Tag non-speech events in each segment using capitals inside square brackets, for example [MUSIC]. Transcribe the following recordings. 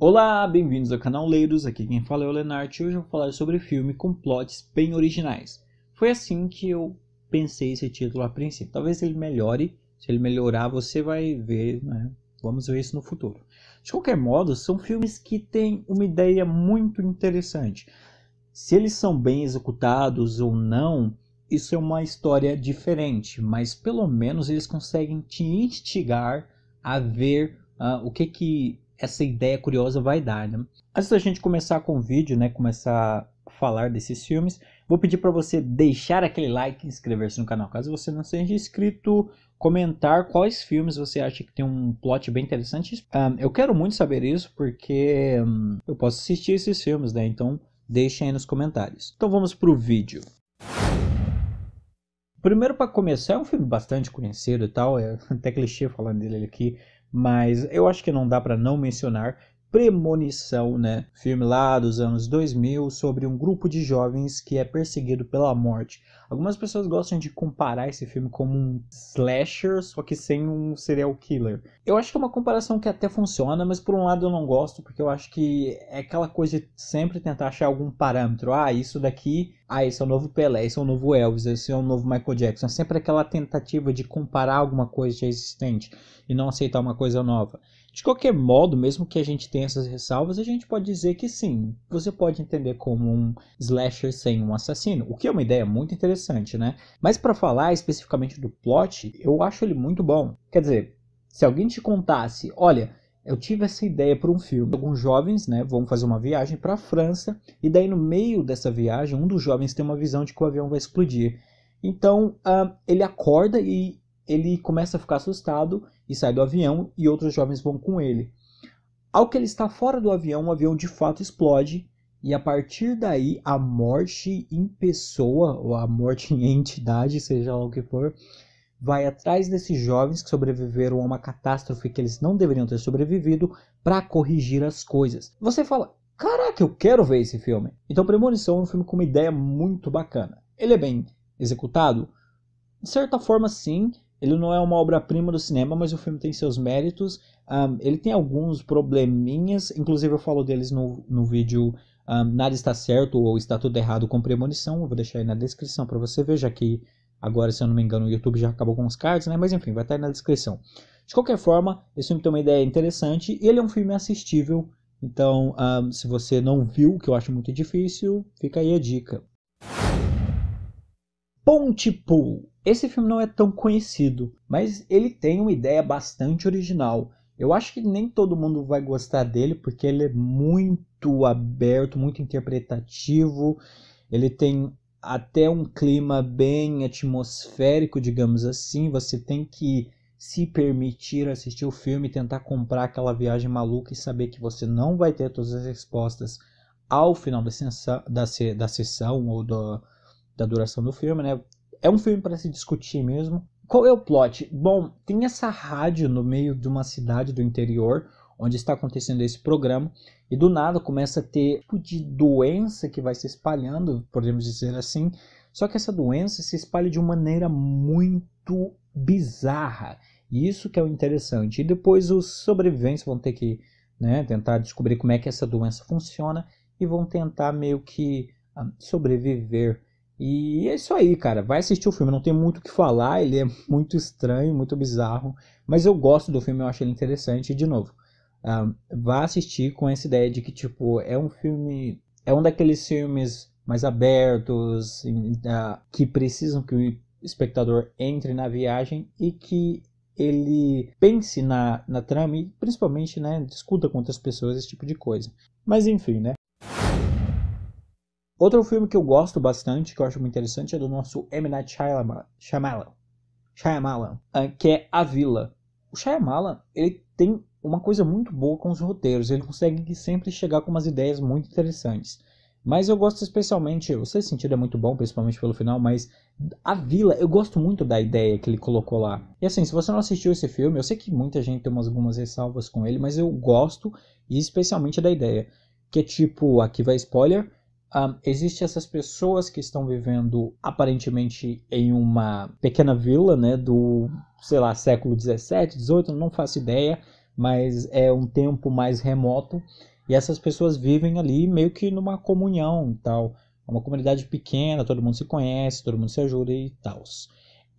Olá, bem-vindos ao canal Leiros, aqui quem fala é o Lenart e hoje eu vou falar sobre filme com plots bem originais. Foi assim que eu pensei esse título a princípio. Talvez ele melhore, se ele melhorar você vai ver, né? Vamos ver isso no futuro. De qualquer modo, são filmes que têm uma ideia muito interessante. Se eles são bem executados ou não, isso é uma história diferente, mas pelo menos eles conseguem te instigar a ver uh, o que que essa ideia curiosa vai dar, né? Antes da gente começar com o vídeo, né, começar a falar desses filmes, vou pedir para você deixar aquele like e inscrever-se no canal. Caso você não seja inscrito, comentar quais filmes você acha que tem um plot bem interessante. Um, eu quero muito saber isso porque um, eu posso assistir esses filmes, né? Então deixem aí nos comentários. Então vamos pro vídeo. Primeiro para começar, é um filme bastante conhecido e tal, é [LAUGHS] até clichê falando dele aqui, mas eu acho que não dá para não mencionar Premonição, né? Filme lá dos anos 2000 sobre um grupo de jovens que é perseguido pela morte. Algumas pessoas gostam de comparar esse filme como um slasher, só que sem um serial killer. Eu acho que é uma comparação que até funciona, mas por um lado eu não gosto, porque eu acho que é aquela coisa de sempre tentar achar algum parâmetro. Ah, isso daqui, ah, esse é o novo Pelé, esse é o novo Elvis, esse é o novo Michael Jackson. É sempre aquela tentativa de comparar alguma coisa já existente e não aceitar uma coisa nova. De qualquer modo, mesmo que a gente tenha essas ressalvas, a gente pode dizer que sim, você pode entender como um slasher sem um assassino, o que é uma ideia muito interessante, né? Mas para falar especificamente do plot, eu acho ele muito bom. Quer dizer, se alguém te contasse, olha, eu tive essa ideia para um filme. Alguns jovens, né, vão fazer uma viagem para a França e daí no meio dessa viagem, um dos jovens tem uma visão de que o avião vai explodir. Então, uh, ele acorda e ele começa a ficar assustado e sai do avião e outros jovens vão com ele. Ao que ele está fora do avião, o avião de fato explode e a partir daí a morte em pessoa ou a morte em entidade, seja lá o que for, vai atrás desses jovens que sobreviveram a uma catástrofe que eles não deveriam ter sobrevivido para corrigir as coisas. Você fala: "Caraca, eu quero ver esse filme". Então Premonição é um filme com uma ideia muito bacana. Ele é bem executado, de certa forma sim, ele não é uma obra-prima do cinema, mas o filme tem seus méritos. Um, ele tem alguns probleminhas, inclusive eu falo deles no, no vídeo um, Nada Está Certo ou Está Tudo Errado com Premonição. Eu vou deixar aí na descrição para você ver, já que agora, se eu não me engano, o YouTube já acabou com os cards, né? Mas enfim, vai estar aí na descrição. De qualquer forma, esse filme tem uma ideia interessante e ele é um filme assistível. Então, um, se você não viu, que eu acho muito difícil, fica aí a dica. Ponte Pool esse filme não é tão conhecido, mas ele tem uma ideia bastante original. Eu acho que nem todo mundo vai gostar dele, porque ele é muito aberto, muito interpretativo. Ele tem até um clima bem atmosférico, digamos assim. Você tem que se permitir assistir o filme, tentar comprar aquela viagem maluca e saber que você não vai ter todas as respostas ao final da, sensa, da, da sessão ou do, da duração do filme, né? É um filme para se discutir mesmo. Qual é o plot? Bom, tem essa rádio no meio de uma cidade do interior onde está acontecendo esse programa e do nada começa a ter tipo de doença que vai se espalhando, podemos dizer assim. Só que essa doença se espalha de uma maneira muito bizarra. E isso que é o interessante. E depois os sobreviventes vão ter que né, tentar descobrir como é que essa doença funciona e vão tentar meio que ah, sobreviver e é isso aí, cara. Vai assistir o filme, não tem muito o que falar, ele é muito estranho, muito bizarro, mas eu gosto do filme, eu acho ele interessante. E, de novo, um, ah, vá assistir com essa ideia de que, tipo, é um filme. É um daqueles filmes mais abertos, uh, que precisam que o espectador entre na viagem e que ele pense na, na trama e principalmente né, discuta com outras pessoas esse tipo de coisa. Mas enfim, né? Outro filme que eu gosto bastante, que eu acho muito interessante, é do nosso M. Night Shyamalan, Shyamalan, ah, que é A Vila. O Shyamalan, ele tem uma coisa muito boa com os roteiros, ele consegue sempre chegar com umas ideias muito interessantes. Mas eu gosto especialmente, o seu sentido é muito bom, principalmente pelo final, mas a vila, eu gosto muito da ideia que ele colocou lá. E assim, se você não assistiu esse filme, eu sei que muita gente tem umas, algumas ressalvas com ele, mas eu gosto e especialmente da ideia. Que é tipo, aqui vai spoiler, um, existe essas pessoas que estão vivendo aparentemente em uma pequena vila, né, do, sei lá, século 17, 18, não faço ideia, mas é um tempo mais remoto, e essas pessoas vivem ali meio que numa comunhão e tal, é uma comunidade pequena, todo mundo se conhece, todo mundo se ajuda e tal.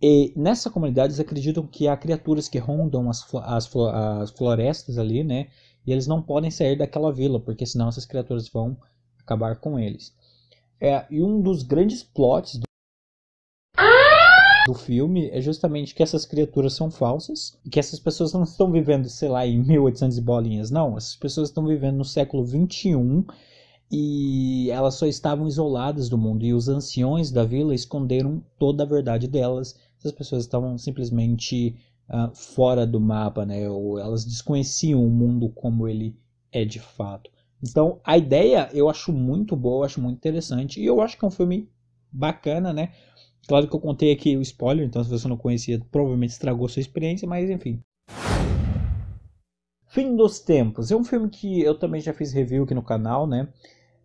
E nessa comunidade eles acreditam que há criaturas que rondam as, as, as florestas ali, né, e eles não podem sair daquela vila, porque senão essas criaturas vão acabar com eles. É, e um dos grandes plots do, do filme é justamente que essas criaturas são falsas e que essas pessoas não estão vivendo, sei lá, em 1800 bolinhas, não. Essas pessoas estão vivendo no século 21 e elas só estavam isoladas do mundo e os anciões da vila esconderam toda a verdade delas. Essas pessoas estavam simplesmente uh, fora do mapa, né? Ou elas desconheciam o mundo como ele é de fato. Então, a ideia eu acho muito boa, eu acho muito interessante. E eu acho que é um filme bacana, né? Claro que eu contei aqui o spoiler, então se você não conhecia, provavelmente estragou sua experiência, mas enfim. Fim dos Tempos é um filme que eu também já fiz review aqui no canal, né?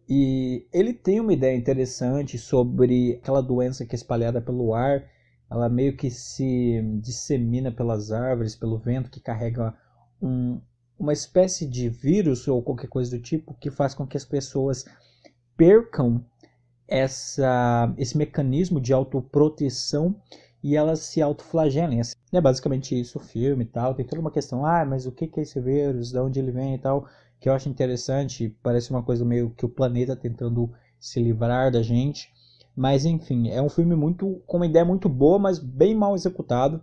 E ele tem uma ideia interessante sobre aquela doença que é espalhada pelo ar, ela meio que se dissemina pelas árvores, pelo vento que carrega um, uma espécie de vírus ou qualquer coisa do tipo que faz com que as pessoas percam essa, esse mecanismo de autoproteção e elas se autoflagelem. Assim. é basicamente isso o filme e tal. Tem toda uma questão, ah, mas o que é esse vírus, de onde ele vem e tal, que eu acho interessante. Parece uma coisa meio que o planeta tentando se livrar da gente. Mas enfim, é um filme muito com uma ideia muito boa, mas bem mal executado.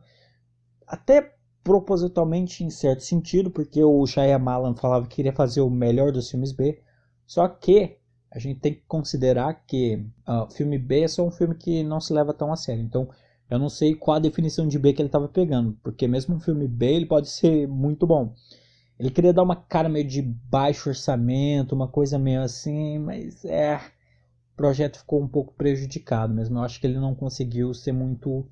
Até propositalmente em certo sentido, porque o malan falava que queria fazer o melhor dos filmes B, só que a gente tem que considerar que o uh, ah, filme B é só um filme que não se leva tão a sério. Então, eu não sei qual a definição de B que ele estava pegando, porque mesmo um filme B ele pode ser muito bom. Ele queria dar uma cara meio de baixo orçamento, uma coisa meio assim, mas é. O projeto ficou um pouco prejudicado mesmo. Eu acho que ele não conseguiu ser muito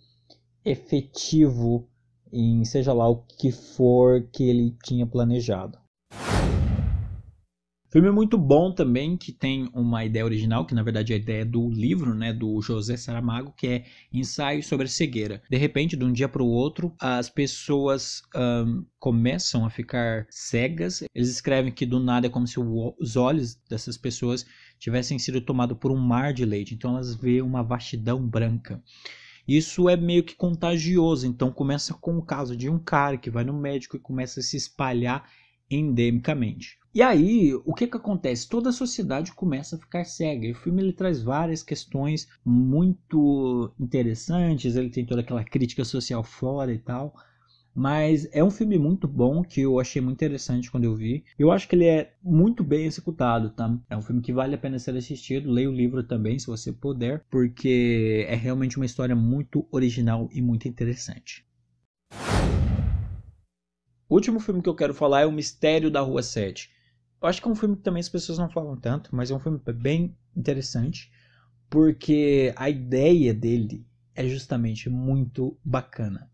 efetivo em seja lá o que for que ele tinha planejado. Filme muito bom também, que tem uma ideia original, que na verdade é a ideia do livro, né, do José Saramago, que é Ensaio sobre a Cegueira. De repente, de um dia para o outro, as pessoas um, começam a ficar cegas. Eles escrevem que do nada é como se os olhos dessas pessoas tivessem sido tomados por um mar de leite. Então elas veem uma vastidão branca. Isso é meio que contagioso, então começa com o caso de um cara que vai no médico e começa a se espalhar endemicamente. E aí, o que, que acontece? Toda a sociedade começa a ficar cega. E o filme ele traz várias questões muito interessantes, ele tem toda aquela crítica social fora e tal. Mas é um filme muito bom que eu achei muito interessante quando eu vi. Eu acho que ele é muito bem executado, tá? É um filme que vale a pena ser assistido. Leia o livro também, se você puder, porque é realmente uma história muito original e muito interessante. O último filme que eu quero falar é O Mistério da Rua 7. Eu acho que é um filme que também as pessoas não falam tanto, mas é um filme bem interessante, porque a ideia dele é justamente muito bacana.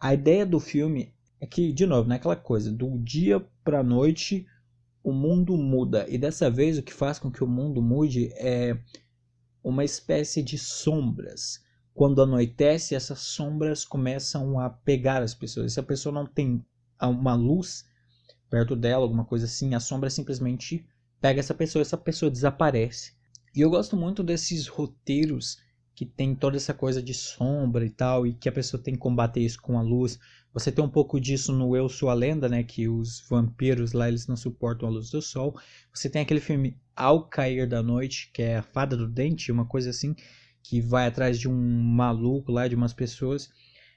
A ideia do filme é que, de novo, naquela né, coisa, do dia para a noite o mundo muda. E dessa vez o que faz com que o mundo mude é uma espécie de sombras. Quando anoitece, essas sombras começam a pegar as pessoas. Se a pessoa não tem uma luz perto dela, alguma coisa assim, a sombra simplesmente pega essa pessoa, essa pessoa desaparece. E eu gosto muito desses roteiros que tem toda essa coisa de sombra e tal, e que a pessoa tem que combater isso com a luz. Você tem um pouco disso no Eu Sou a Lenda, né? Que os vampiros lá, eles não suportam a luz do sol. Você tem aquele filme Ao Cair da Noite, que é a Fada do Dente, uma coisa assim, que vai atrás de um maluco lá, de umas pessoas.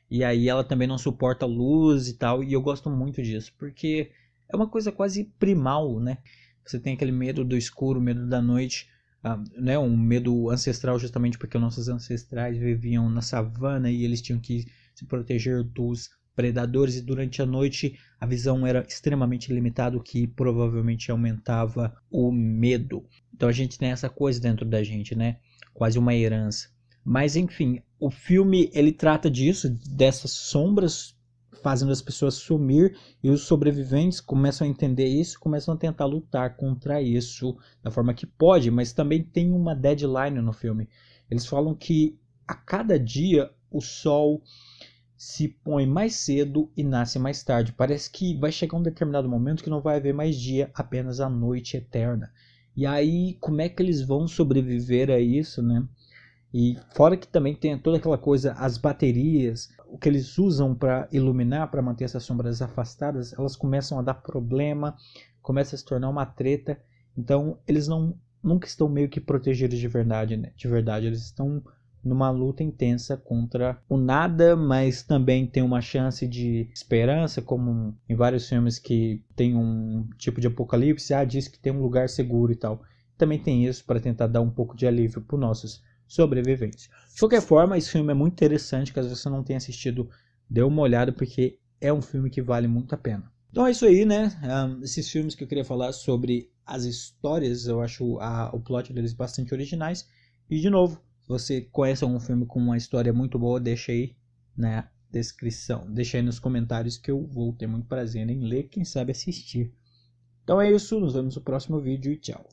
E aí ela também não suporta luz e tal. E eu gosto muito disso, porque é uma coisa quase primal, né? Você tem aquele medo do escuro, medo da noite. Ah, né, um medo ancestral justamente porque nossos ancestrais viviam na savana e eles tinham que se proteger dos predadores e durante a noite a visão era extremamente limitada, o que provavelmente aumentava o medo. Então a gente tem essa coisa dentro da gente, né? Quase uma herança. Mas enfim, o filme ele trata disso, dessas sombras fazendo as pessoas sumir e os sobreviventes começam a entender isso, começam a tentar lutar contra isso da forma que pode, mas também tem uma deadline no filme. Eles falam que a cada dia o sol se põe mais cedo e nasce mais tarde. Parece que vai chegar um determinado momento que não vai haver mais dia, apenas a noite eterna. E aí, como é que eles vão sobreviver a isso, né? E fora que também tem toda aquela coisa, as baterias, o que eles usam para iluminar, para manter essas sombras afastadas, elas começam a dar problema, começa a se tornar uma treta. Então, eles não nunca estão meio que protegidos de verdade, né? De verdade, eles estão numa luta intensa contra o nada, mas também tem uma chance de esperança, como em vários filmes que tem um tipo de apocalipse, ah, diz que tem um lugar seguro e tal. Também tem isso para tentar dar um pouco de alívio para nossos sobrevivência. De qualquer forma, esse filme é muito interessante, caso você não tenha assistido, dê uma olhada, porque é um filme que vale muito a pena. Então é isso aí, né? Um, esses filmes que eu queria falar sobre as histórias, eu acho a, o plot deles bastante originais. E de novo, se você conhece algum filme com uma história muito boa, deixa aí na descrição, deixa aí nos comentários que eu vou ter muito prazer em ler, quem sabe assistir. Então é isso, nos vemos no próximo vídeo e tchau.